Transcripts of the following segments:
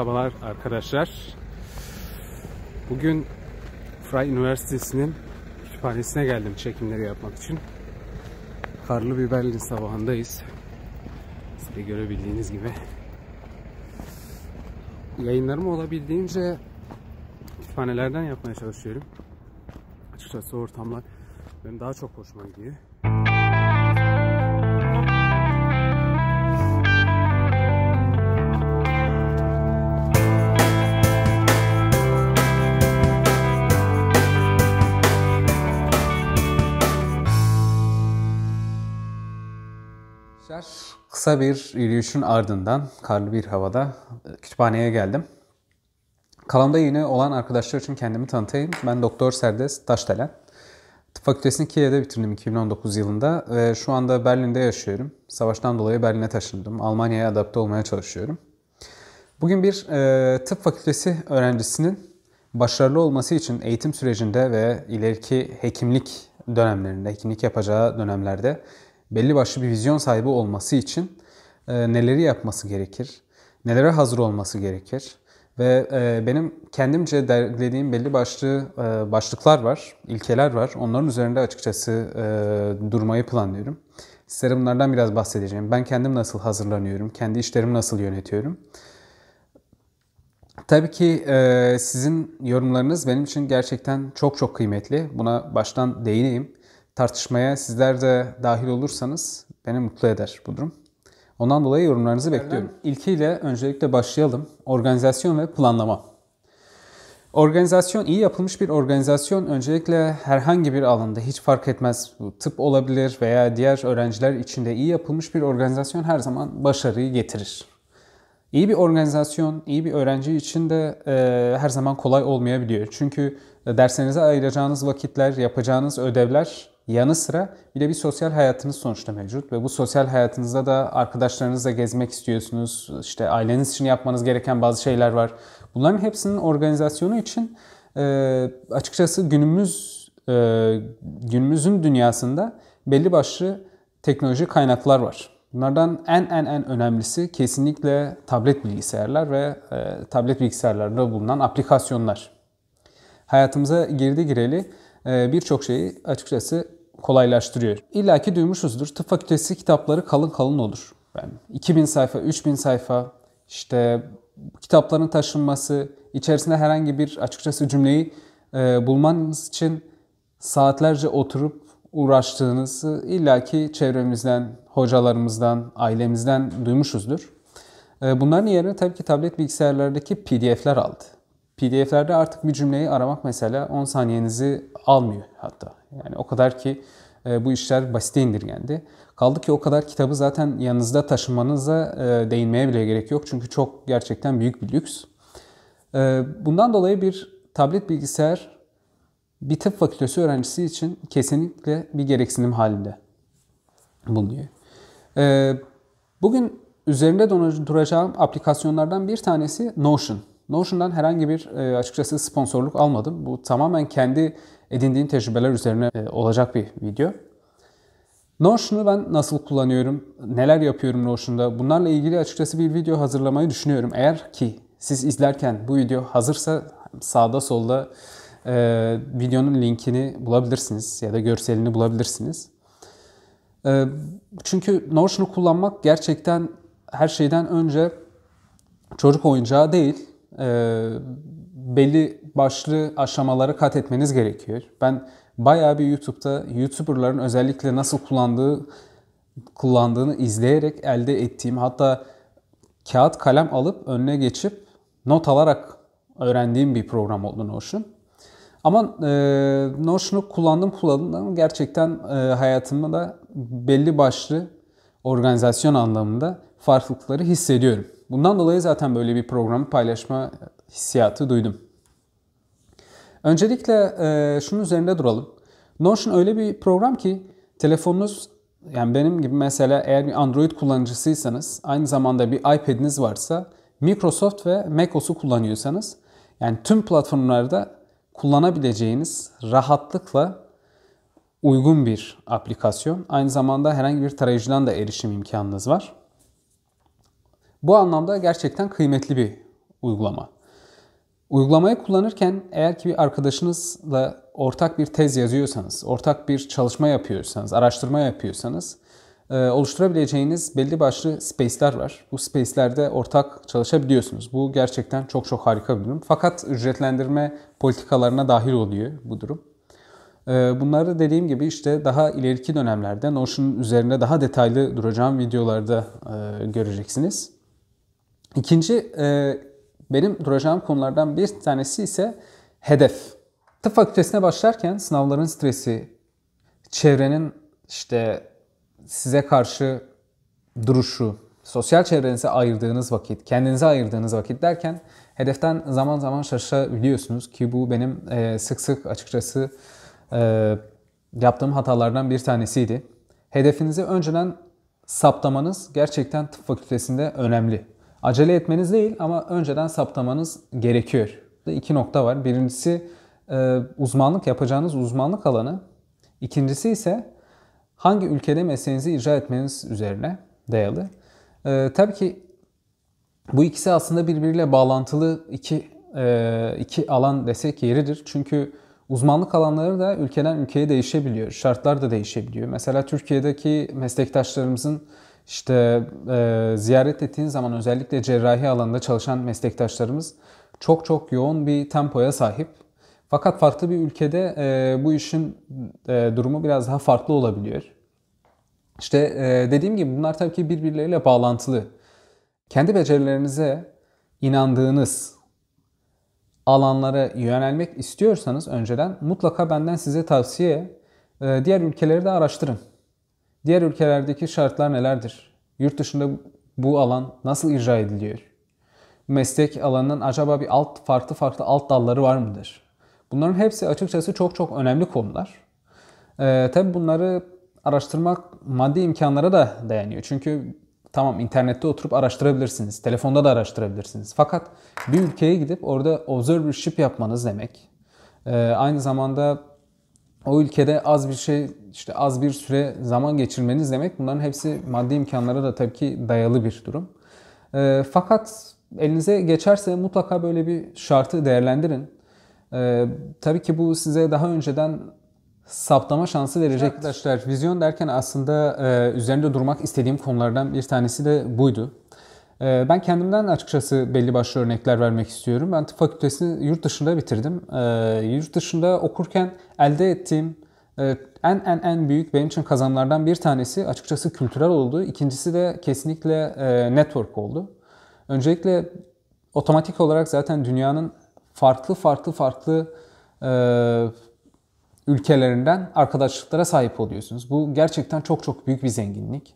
Merhabalar arkadaşlar. Bugün Fry Üniversitesi'nin kütüphanesine geldim çekimleri yapmak için. Karlı bir Berlin sabahındayız. Siz de görebildiğiniz gibi. Yayınlarımı olabildiğince kütüphanelerden yapmaya çalışıyorum. Açıkçası ortamlar benim daha çok hoşuma gidiyor. Kısa bir yürüyüşün ardından karlı bir havada e, kütüphaneye geldim. Kalamda yeni olan arkadaşlar için kendimi tanıtayım. Ben Doktor Serdes Taşdelen. Tıp fakültesini Kiev'de bitirdim 2019 yılında ve şu anda Berlin'de yaşıyorum. Savaştan dolayı Berlin'e taşındım. Almanya'ya adapte olmaya çalışıyorum. Bugün bir e, tıp fakültesi öğrencisinin başarılı olması için eğitim sürecinde ve ileriki hekimlik dönemlerinde, hekimlik yapacağı dönemlerde belli başlı bir vizyon sahibi olması için e, neleri yapması gerekir? Nelere hazır olması gerekir? Ve e, benim kendimce derlediğim belli başlı e, başlıklar var, ilkeler var. Onların üzerinde açıkçası e, durmayı planlıyorum. Sizlere bunlardan biraz bahsedeceğim. Ben kendim nasıl hazırlanıyorum, kendi işlerimi nasıl yönetiyorum. Tabii ki e, sizin yorumlarınız benim için gerçekten çok çok kıymetli. Buna baştan değineyim tartışmaya sizler de dahil olursanız beni mutlu eder bu durum. Ondan dolayı yorumlarınızı Aynen. bekliyorum. İlkiyle öncelikle başlayalım. Organizasyon ve planlama. Organizasyon, iyi yapılmış bir organizasyon öncelikle herhangi bir alanda hiç fark etmez. Bu tıp olabilir veya diğer öğrenciler içinde iyi yapılmış bir organizasyon her zaman başarıyı getirir. İyi bir organizasyon, iyi bir öğrenci için de e, her zaman kolay olmayabiliyor. Çünkü e, derslerinize ayıracağınız vakitler, yapacağınız ödevler yanı sıra bir de bir sosyal hayatınız sonuçta mevcut ve bu sosyal hayatınızda da arkadaşlarınızla gezmek istiyorsunuz. İşte aileniz için yapmanız gereken bazı şeyler var. Bunların hepsinin organizasyonu için e, açıkçası günümüz e, günümüzün dünyasında belli başlı teknoloji kaynaklar var. Bunlardan en en en önemlisi kesinlikle tablet bilgisayarlar ve e, tablet bilgisayarlarda bulunan aplikasyonlar. Hayatımıza girdi gireli birçok şeyi açıkçası kolaylaştırıyor. İlla ki duymuşuzdur. Tıp fakültesi kitapları kalın kalın olur. Yani 2000 sayfa, 3000 sayfa işte kitapların taşınması, içerisinde herhangi bir açıkçası cümleyi e, bulmanız için saatlerce oturup uğraştığınızı illaki çevremizden, hocalarımızdan, ailemizden duymuşuzdur. E, bunların yerine tabii ki tablet bilgisayarlardaki PDF'ler aldı. PDF'lerde artık bir cümleyi aramak mesela 10 saniyenizi almıyor hatta. Yani o kadar ki e, bu işler basite indirgendi. Kaldı ki o kadar kitabı zaten yanınızda taşımanıza e, değinmeye bile gerek yok. Çünkü çok gerçekten büyük bir lüks. E, bundan dolayı bir tablet bilgisayar bir tıp fakültesi öğrencisi için kesinlikle bir gereksinim halinde bulunuyor. E, bugün üzerinde duracağım aplikasyonlardan bir tanesi Notion. Notion'dan herhangi bir e, açıkçası sponsorluk almadım. Bu tamamen kendi edindiğim tecrübeler üzerine e, olacak bir video. Notion'u ben nasıl kullanıyorum, neler yapıyorum Notion'da bunlarla ilgili açıkçası bir video hazırlamayı düşünüyorum. Eğer ki siz izlerken bu video hazırsa sağda solda e, videonun linkini bulabilirsiniz ya da görselini bulabilirsiniz. E, çünkü Notion'u kullanmak gerçekten her şeyden önce çocuk oyuncağı değil, e, belli başlı aşamaları kat etmeniz gerekiyor. Ben bayağı bir YouTube'da YouTuber'ların özellikle nasıl kullandığı kullandığını izleyerek elde ettiğim hatta kağıt kalem alıp önüne geçip not alarak öğrendiğim bir program oldu Notion. Ama e, Notion'u kullandım kullandım gerçekten e, hayatımda da belli başlı organizasyon anlamında farklılıkları hissediyorum. Bundan dolayı zaten böyle bir programı paylaşma hissiyatı duydum. Öncelikle e, şunun üzerinde duralım. Notion öyle bir program ki telefonunuz yani benim gibi mesela eğer bir Android kullanıcısıysanız aynı zamanda bir iPad'iniz varsa Microsoft ve macOS'u kullanıyorsanız yani tüm platformlarda kullanabileceğiniz rahatlıkla uygun bir aplikasyon. Aynı zamanda herhangi bir tarayıcıdan da erişim imkanınız var. Bu anlamda gerçekten kıymetli bir uygulama. Uygulamayı kullanırken eğer ki bir arkadaşınızla ortak bir tez yazıyorsanız, ortak bir çalışma yapıyorsanız, araştırma yapıyorsanız e, oluşturabileceğiniz belli başlı space'ler var. Bu space'lerde ortak çalışabiliyorsunuz. Bu gerçekten çok çok harika bir durum. Fakat ücretlendirme politikalarına dahil oluyor bu durum. E, bunları dediğim gibi işte daha ileriki dönemlerde notion üzerine daha detaylı duracağım videolarda e, göreceksiniz. İkinci e, benim duracağım konulardan bir tanesi ise hedef. Tıp fakültesine başlarken sınavların stresi, çevrenin işte size karşı duruşu, sosyal çevrenize ayırdığınız vakit, kendinize ayırdığınız vakit derken hedeften zaman zaman şaşabiliyorsunuz ki bu benim e, sık sık açıkçası e, yaptığım hatalardan bir tanesiydi. Hedefinizi önceden saptamanız gerçekten tıp fakültesinde önemli. Acele etmeniz değil ama önceden saptamanız gerekiyor. İki nokta var. Birincisi e, uzmanlık yapacağınız uzmanlık alanı. İkincisi ise hangi ülkede mesleğinizi icra etmeniz üzerine dayalı. E, tabii ki bu ikisi aslında birbiriyle bağlantılı iki, e, iki alan desek yeridir. Çünkü uzmanlık alanları da ülkeden ülkeye değişebiliyor. Şartlar da değişebiliyor. Mesela Türkiye'deki meslektaşlarımızın işte e, ziyaret ettiğin zaman özellikle cerrahi alanında çalışan meslektaşlarımız çok çok yoğun bir tempoya sahip. Fakat farklı bir ülkede e, bu işin e, durumu biraz daha farklı olabiliyor. İşte e, dediğim gibi bunlar tabii ki birbirleriyle bağlantılı. Kendi becerilerinize inandığınız alanlara yönelmek istiyorsanız önceden mutlaka benden size tavsiye, e, diğer ülkeleri de araştırın. Diğer ülkelerdeki şartlar nelerdir? Yurt dışında bu alan nasıl icra ediliyor? Meslek alanının acaba bir alt farklı farklı alt dalları var mıdır? Bunların hepsi açıkçası çok çok önemli konular. Ee, tabii bunları araştırmak maddi imkanlara da dayanıyor. Çünkü tamam internette oturup araştırabilirsiniz. Telefonda da araştırabilirsiniz. Fakat bir ülkeye gidip orada observership yapmanız demek. Ee, aynı zamanda o ülkede az bir şey işte az bir süre zaman geçirmeniz demek bunların hepsi maddi imkanlara da tabii ki dayalı bir durum. E, fakat elinize geçerse mutlaka böyle bir şartı değerlendirin. E, tabii ki bu size daha önceden saptama şansı verecek. Arkadaşlar vizyon derken aslında e, üzerinde durmak istediğim konulardan bir tanesi de buydu. Ee, ben kendimden açıkçası belli başlı örnekler vermek istiyorum. Ben tıp fakültesini yurt dışında bitirdim. Ee, yurt dışında okurken elde ettiğim e, en en en büyük benim için kazanlardan bir tanesi açıkçası kültürel oldu. İkincisi de kesinlikle e, network oldu. Öncelikle otomatik olarak zaten dünyanın farklı farklı farklı e, ülkelerinden arkadaşlıklara sahip oluyorsunuz. Bu gerçekten çok çok büyük bir zenginlik.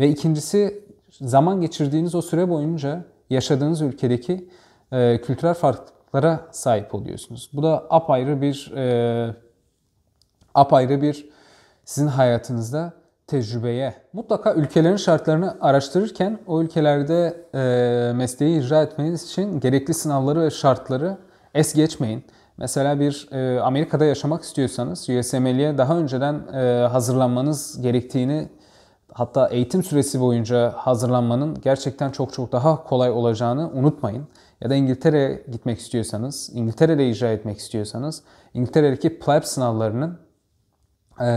Ve ikincisi zaman geçirdiğiniz o süre boyunca yaşadığınız ülkedeki e, kültürel farklılıklara sahip oluyorsunuz. Bu da apayrı bir e, apayrı bir sizin hayatınızda tecrübeye. Mutlaka ülkelerin şartlarını araştırırken o ülkelerde e, mesleği icra etmeniz için gerekli sınavları ve şartları es geçmeyin. Mesela bir e, Amerika'da yaşamak istiyorsanız USMLE'ye daha önceden e, hazırlanmanız gerektiğini hatta eğitim süresi boyunca hazırlanmanın gerçekten çok çok daha kolay olacağını unutmayın. Ya da İngiltere'ye gitmek istiyorsanız, İngiltere'de icra etmek istiyorsanız İngiltere'deki PLAB e e sınavlarının e,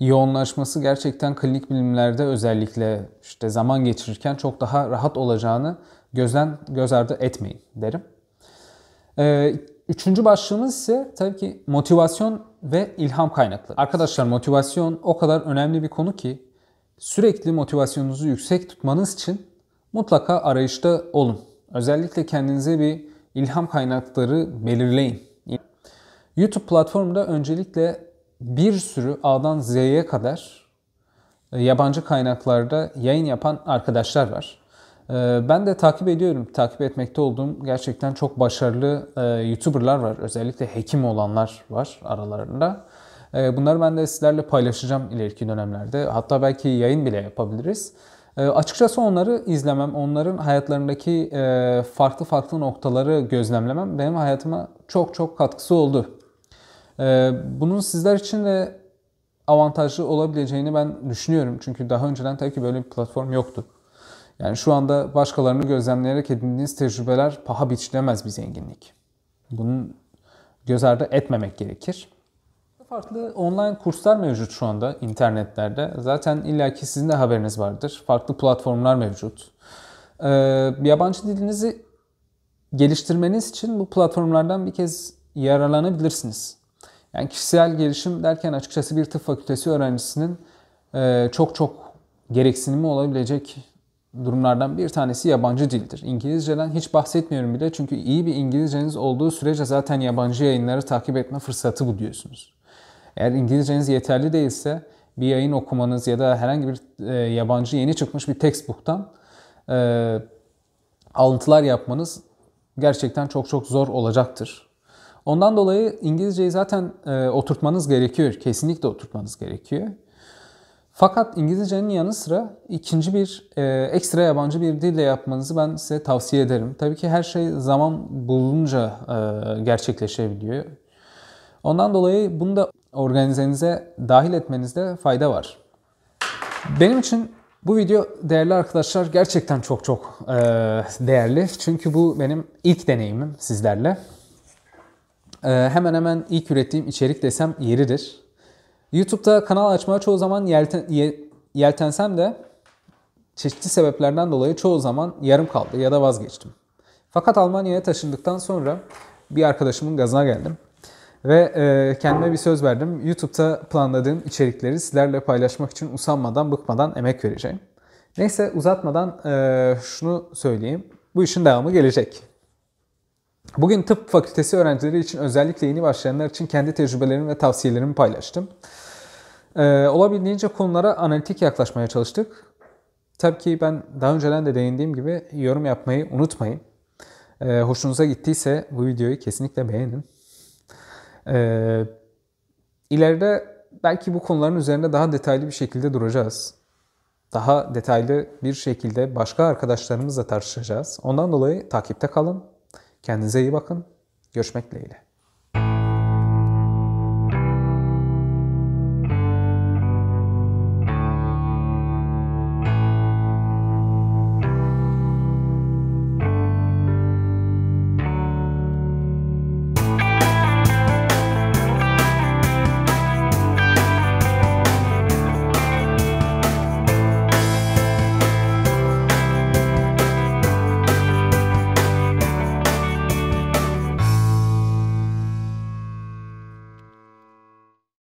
yoğunlaşması gerçekten klinik bilimlerde özellikle işte zaman geçirirken çok daha rahat olacağını gözden göz ardı etmeyin derim. E, üçüncü başlığımız ise tabii ki motivasyon ve ilham kaynakları. Arkadaşlar motivasyon o kadar önemli bir konu ki Sürekli motivasyonunuzu yüksek tutmanız için mutlaka arayışta olun. Özellikle kendinize bir ilham kaynakları belirleyin. YouTube platformunda öncelikle bir sürü A'dan Z'ye kadar e, yabancı kaynaklarda yayın yapan arkadaşlar var. E, ben de takip ediyorum. Takip etmekte olduğum gerçekten çok başarılı e, YouTuber'lar var. Özellikle hekim olanlar var aralarında. Ee, bunları ben de sizlerle paylaşacağım ileriki dönemlerde. Hatta belki yayın bile yapabiliriz. Ee, açıkçası onları izlemem, onların hayatlarındaki e, farklı farklı noktaları gözlemlemem benim hayatıma çok çok katkısı oldu. Ee, bunun sizler için de avantajlı olabileceğini ben düşünüyorum. Çünkü daha önceden tabii ki böyle bir platform yoktu. Yani şu anda başkalarını gözlemleyerek edindiğiniz tecrübeler paha biçilemez bir zenginlik. Bunun göz ardı etmemek gerekir farklı online kurslar mevcut şu anda internetlerde. Zaten illaki sizin de haberiniz vardır. Farklı platformlar mevcut. Ee, yabancı dilinizi geliştirmeniz için bu platformlardan bir kez yararlanabilirsiniz. Yani kişisel gelişim derken açıkçası bir tıp fakültesi öğrencisinin e, çok çok gereksinimi olabilecek durumlardan bir tanesi yabancı dildir. İngilizceden hiç bahsetmiyorum bile çünkü iyi bir İngilizceniz olduğu sürece zaten yabancı yayınları takip etme fırsatı buluyorsunuz. Eğer İngilizceniz yeterli değilse bir yayın okumanız ya da herhangi bir e, yabancı yeni çıkmış bir textbook'tan e, alıntılar yapmanız gerçekten çok çok zor olacaktır. Ondan dolayı İngilizceyi zaten e, oturtmanız gerekiyor. Kesinlikle oturtmanız gerekiyor. Fakat İngilizcenin yanı sıra ikinci bir e, ekstra yabancı bir dille yapmanızı ben size tavsiye ederim. Tabii ki her şey zaman bulunca e, gerçekleşebiliyor. Ondan dolayı bunu da organizenize dahil etmenizde fayda var. Benim için bu video değerli arkadaşlar gerçekten çok çok e, değerli. Çünkü bu benim ilk deneyimim sizlerle. E, hemen hemen ilk ürettiğim içerik desem yeridir. YouTube'da kanal açmaya çoğu zaman yelten, yeltensem de çeşitli sebeplerden dolayı çoğu zaman yarım kaldı ya da vazgeçtim. Fakat Almanya'ya taşındıktan sonra bir arkadaşımın gazına geldim. Ve e, kendime bir söz verdim. YouTube'da planladığım içerikleri sizlerle paylaşmak için usanmadan, bıkmadan emek vereceğim. Neyse uzatmadan e, şunu söyleyeyim. Bu işin devamı gelecek. Bugün tıp fakültesi öğrencileri için özellikle yeni başlayanlar için kendi tecrübelerimi ve tavsiyelerimi paylaştım. E, olabildiğince konulara analitik yaklaşmaya çalıştık. Tabii ki ben daha önceden de değindiğim gibi yorum yapmayı unutmayın. hoşunuza gittiyse bu videoyu kesinlikle beğenin. Ee, ileride belki bu konuların üzerinde daha detaylı bir şekilde duracağız. Daha detaylı bir şekilde başka arkadaşlarımızla tartışacağız. Ondan dolayı takipte kalın. Kendinize iyi bakın. Görüşmek dileğiyle.